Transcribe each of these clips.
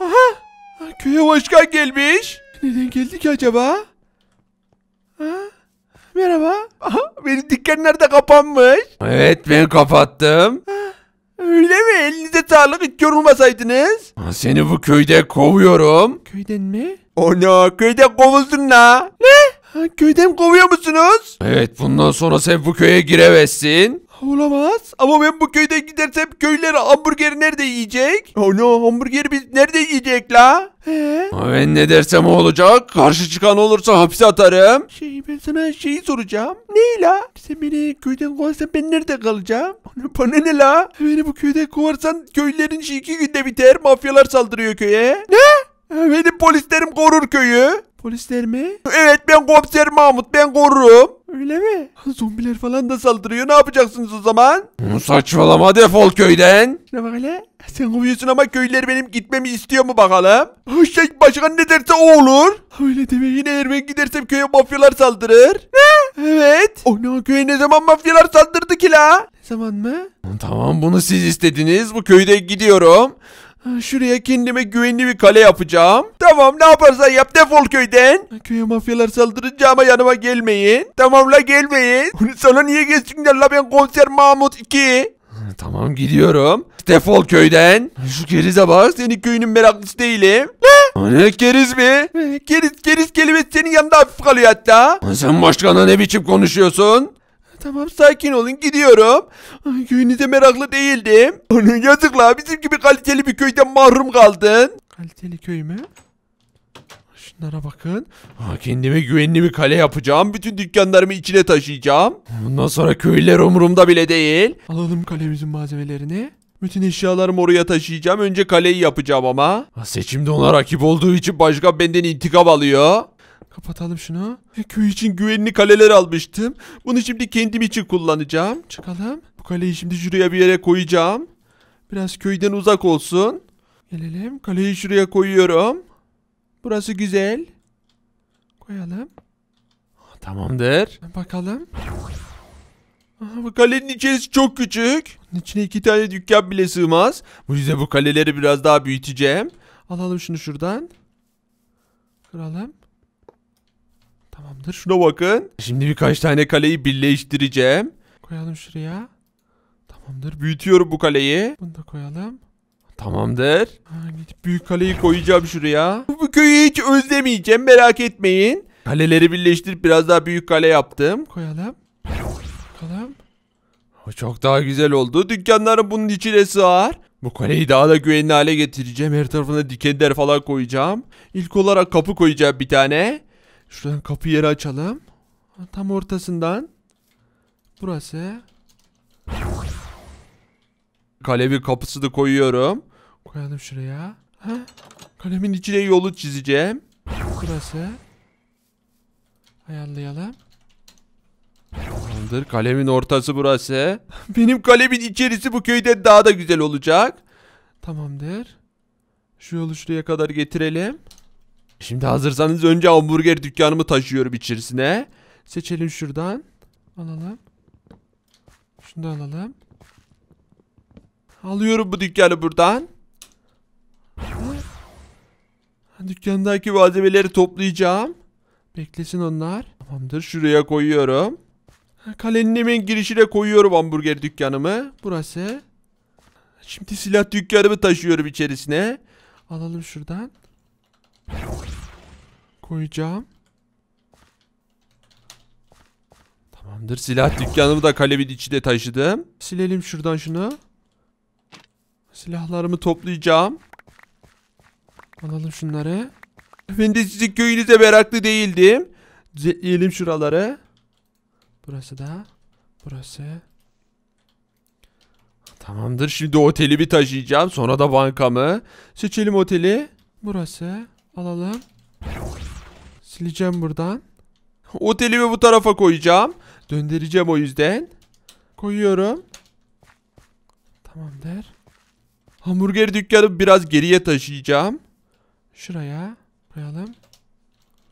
Aha. Köye başkan gelmiş. Neden geldi ki acaba? Ha? Merhaba. Aha, benim dükkanlar nerede kapanmış. Evet ben kapattım. Ha, öyle mi? Elinize sağlık hiç yorulmasaydınız. Ha, seni bu köyde kovuyorum. Köyden mi? Onu köyden kovulsun la. Ne? Ha, köyden kovuyor musunuz? Evet bundan sonra sen bu köye giremezsin. Olamaz. Ama ben bu köyde gidersem köylüler hamburgeri nerede yiyecek? Oh no, hamburgeri biz nerede yiyecek la? He? Ben ne dersem o olacak. Karşı çıkan olursa hapse atarım. Şey ben sana şeyi soracağım. Ne la? Sen beni köyden kovarsan ben nerede kalacağım? bana ne la? Beni bu köyde kovarsan köylülerin işi iki günde biter. Mafyalar saldırıyor köye. Ne? Benim polislerim korur köyü. Polisler mi? Evet ben komiser Mahmut ben korurum. Öyle mi? Zombiler falan da saldırıyor. Ne yapacaksınız o zaman? Saçmalama defol köyden. Ne bak hele. Sen kovuyorsun ama köylüler benim gitmemi istiyor mu bakalım? Şey başkan ne derse o olur. Öyle deme yine eğer ben gidersem köye mafyalar saldırır. Ne? Evet. Ona köye ne zaman mafyalar saldırdı ki la? Ne zaman mı? Tamam bunu siz istediniz. Bu köyde gidiyorum. Şuraya kendime güvenli bir kale yapacağım. Tamam ne yaparsan yap defol köyden. Köye mafyalar saldırınca ama yanıma gelmeyin. Tamam la gelmeyin. Sana niye geçsinler la ben konser Mahmut 2. Tamam gidiyorum. Defol köyden. Şu kerize bak seni köyünün meraklısı değilim. Ne keriz mi? Keriz, keriz kelimesi senin yanında hafif kalıyor hatta. Sen başkana ne biçim konuşuyorsun? Tamam sakin olun gidiyorum. Ay, Köyünüze meraklı değildim. Onun yazık bizim gibi kaliteli bir köyden mahrum kaldın. Kaliteli köy mü? Şunlara bakın. Ha, kendime güvenli bir kale yapacağım. Bütün dükkanlarımı içine taşıyacağım. Bundan sonra köylüler umurumda bile değil. Alalım kalemizin malzemelerini. Bütün eşyalarımı oraya taşıyacağım. Önce kaleyi yapacağım ama. Seçimde onlar rakip olduğu için başka benden intikam alıyor. Kapatalım şunu. Köy için güvenli kaleler almıştım. Bunu şimdi kendim için kullanacağım. Çıkalım. Bu kaleyi şimdi şuraya bir yere koyacağım. Biraz köyden uzak olsun. Gelelim. Kaleyi şuraya koyuyorum. Burası güzel. Koyalım. Tamamdır. Bakalım. Aha, bu kalenin içerisi çok küçük. Bunun içine iki tane dükkan bile sığmaz. Bu yüzden bu kaleleri biraz daha büyüteceğim. Alalım şunu şuradan. Kıralım. Tamamdır şuna bakın. Şimdi birkaç tane kaleyi birleştireceğim. Koyalım şuraya. Tamamdır büyütüyorum bu kaleyi. Bunu da koyalım. Tamamdır. Ha, gidip büyük kaleyi koyacağım şuraya. Bu köyü hiç özlemeyeceğim merak etmeyin. Kaleleri birleştirip biraz daha büyük kale yaptım. Koyalım. Bakalım. O çok daha güzel oldu. Dükkanların bunun içine sığar. Bu kaleyi daha da güvenli hale getireceğim. Her tarafına dikenler falan koyacağım. İlk olarak kapı koyacağım bir tane. Şuradan kapıyı yere açalım. Tam ortasından. Burası. Kalevi kapısı da koyuyorum. Koyalım şuraya. Ha? Kalemin içine yolu çizeceğim. Burası. Ayarlayalım. Tamamdır. Kalemin ortası burası. Benim kalemin içerisi bu köyde daha da güzel olacak. Tamamdır. Şu yolu şuraya kadar getirelim. Şimdi hazırsanız önce hamburger dükkanımı taşıyorum içerisine. Seçelim şuradan. Alalım. Şunu da alalım. Alıyorum bu dükkanı buradan. Dükkandaki malzemeleri toplayacağım. Beklesin onlar. Tamamdır şuraya koyuyorum. Kalenin hemen girişine koyuyorum hamburger dükkanımı. Burası. Şimdi silah dükkanımı taşıyorum içerisine. Alalım şuradan. Koyacağım. Tamamdır. Silah dükkanımı da kalemin içine taşıdım. Silelim şuradan şunu. Silahlarımı toplayacağım. Alalım şunları. Ben de sizin köyünüze meraklı değildim. Zetleyelim şuraları. Burası da. Burası. Tamamdır. Şimdi oteli bir taşıyacağım. Sonra da bankamı. Seçelim oteli. Burası. Alalım. Sileceğim buradan. Otelimi bu tarafa koyacağım. Döndüreceğim o yüzden. Koyuyorum. Tamamdır. Hamburger dükkanı biraz geriye taşıyacağım. Şuraya koyalım.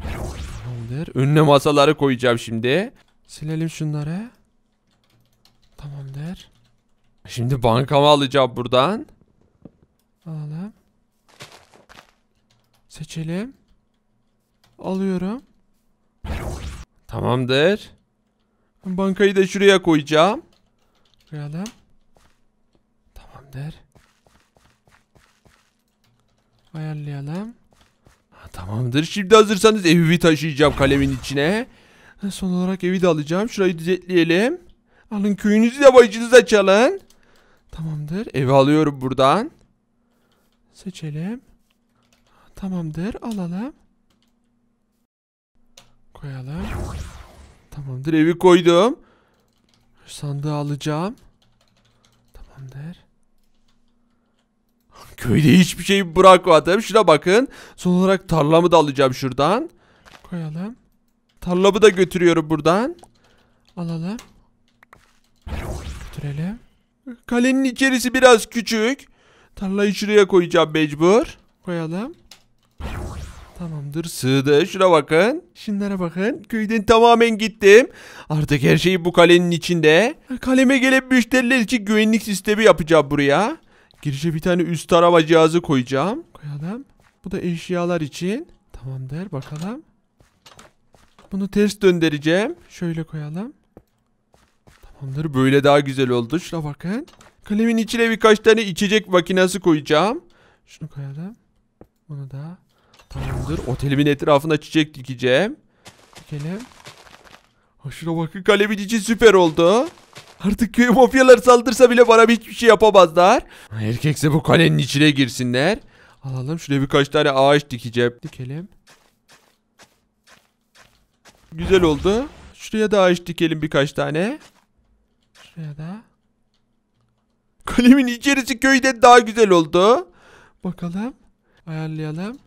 Tamamdır. Önüne masaları koyacağım şimdi. Silelim şunları. Tamamdır. Şimdi bankamı alacağım buradan. Alalım. Seçelim. Alıyorum. Tamamdır. Bankayı da şuraya koyacağım. Koyalım. Tamamdır. Ayarlayalım. Ha, tamamdır. Şimdi hazırsanız evi taşıyacağım kalemin içine. Son olarak evi de alacağım. Şurayı düzeltleyelim. Alın köyünüzü de başınıza çalın. Tamamdır. Evi alıyorum buradan. Seçelim. Tamamdır alalım. Koyalım. Tamamdır evi koydum. Sandığı alacağım. Tamamdır. Köyde hiçbir şey bırakmadım. Şuna bakın. Son olarak tarlamı da alacağım şuradan. Koyalım. Tarlamı da götürüyorum buradan. Alalım. Götürelim. Kalenin içerisi biraz küçük. Tarlayı şuraya koyacağım mecbur. Koyalım. Tamamdır sığdı. Şuna bakın. Şunlara bakın. Köyden tamamen gittim. Artık her şey bu kalenin içinde. Kaleme gelen müşteriler için güvenlik sistemi yapacağım buraya. Girişe bir tane üst arama cihazı koyacağım. Koyalım. Bu da eşyalar için. Tamamdır bakalım. Bunu ters döndüreceğim. Şöyle koyalım. Tamamdır böyle daha güzel oldu. Şuna bakın. Kalemin içine birkaç tane içecek makinesi koyacağım. Şunu koyalım. Bunu da Tamamdır. Otelimin etrafına çiçek dikeceğim. Dikelim. Ha şuna bakın kale bitici süper oldu. Artık köy mafyaları saldırsa bile bana hiçbir şey yapamazlar. Erkekse bu kalenin içine girsinler. Alalım şuraya birkaç tane ağaç dikeceğim. Dikelim. Güzel oldu. Şuraya da ağaç dikelim birkaç tane. Şuraya da. Kalemin içerisi köyde daha güzel oldu. Bakalım. Ayarlayalım.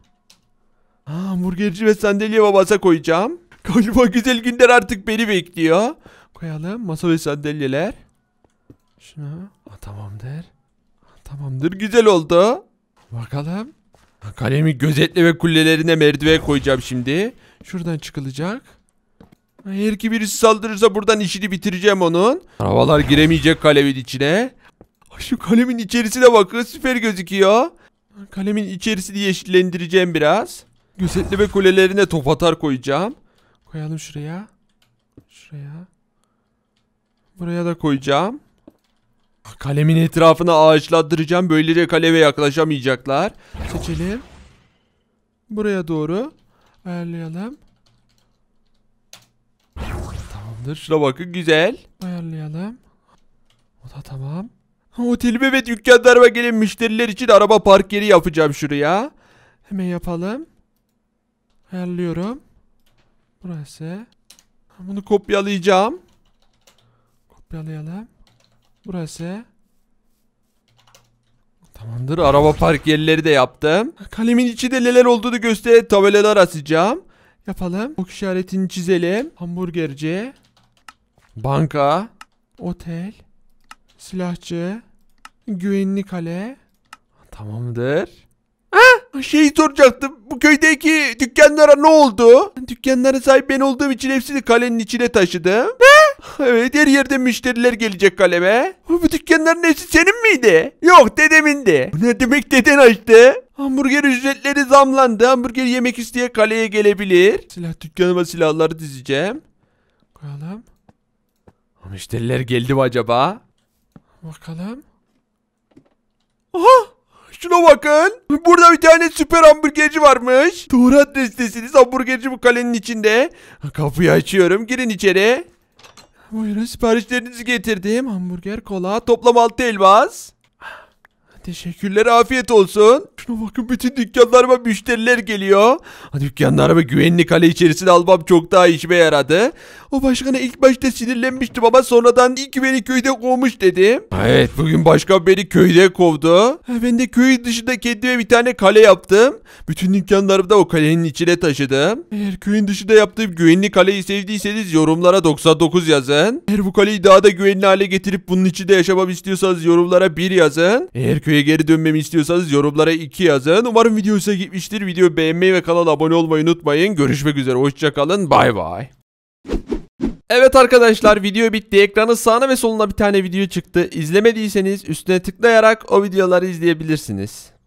Ha, hamburgerci ve sandalye babasa koyacağım. Galiba güzel günler artık beni bekliyor. Koyalım masa ve sandalyeler. Şuna. Ha, tamamdır. Ha, tamamdır güzel oldu. Bakalım. Ha, kalemi ve kullelerine merdiven koyacağım şimdi. Şuradan çıkılacak. Ha, eğer ki birisi saldırırsa buradan işini bitireceğim onun. Arabalar giremeyecek kalemin içine. şu kalemin içerisine bakın süper gözüküyor. kalemin içerisini yeşillendireceğim biraz. Gözetleme kulelerine top atar koyacağım. Koyalım şuraya. Şuraya. Buraya da koyacağım. Kalemin etrafına ağaçlandıracağım. Böylece kaleye yaklaşamayacaklar. Seçelim. Buraya doğru ayarlayalım. Tamamdır. Şuna bakın güzel. Ayarlayalım. O da tamam. Otelime ve dükkanlarıma gelen müşteriler için araba park yeri yapacağım şuraya. Hemen yapalım. Ayarlıyorum. Burası. Bunu kopyalayacağım. Kopyalayalım. Burası. Tamamdır. Araba park yerleri de yaptım. Kalemin içinde neler olduğunu gösteren tabelalar asacağım. Yapalım. Ok işaretini çizelim. Hamburgerci. Banka. Otel. Silahçı. Güvenli kale. Tamamdır. Şey soracaktım. Bu köydeki dükkanlara ne oldu? Dükkanlara sahip ben olduğum için hepsini kalenin içine taşıdım. Ne? Evet her yerde müşteriler gelecek kaleme. Bu dükkanların hepsi senin miydi? Yok dedemindi. ne demek deden açtı? Hamburger ücretleri zamlandı. Hamburger yemek isteye kaleye gelebilir. Silah dükkanıma silahları dizeceğim. Koyalım. Müşteriler geldi mi acaba? Bakalım. Aha! Şuna bakın. Burada bir tane süper hamburgerci varmış. Doğru adrestesiniz. Hamburgerci bu kalenin içinde. Kapıyı açıyorum. Girin içeri. Buyurun siparişlerinizi getirdim. Hamburger, kola, toplam 6 elmas. Teşekkürler afiyet olsun. Şuna bakın bütün dükkanlarıma müşteriler geliyor. dükkanlara Dükkanlarıma güvenli kale içerisine almam çok daha işime yaradı. O başkana ilk başta sinirlenmiştim ama sonradan ilk beni köyde kovmuş dedim. Evet bugün başkan beni köyde kovdu. Ben de köyün dışında kendime bir tane kale yaptım. Bütün dükkanlarımı da o kalenin içine taşıdım. Eğer köyün dışında yaptığım güvenli kaleyi sevdiyseniz yorumlara 99 yazın. Eğer bu kaleyi daha da güvenli hale getirip bunun içinde yaşamam istiyorsanız yorumlara 1 yazın. Eğer köye Videoya geri dönmemi istiyorsanız yorumlara 2 yazın. Umarım video hoşunuza gitmiştir. Videoyu beğenmeyi ve kanala abone olmayı unutmayın. Görüşmek üzere. Hoşçakalın. Bay bay. Evet arkadaşlar video bitti. Ekranın sağına ve soluna bir tane video çıktı. İzlemediyseniz üstüne tıklayarak o videoları izleyebilirsiniz.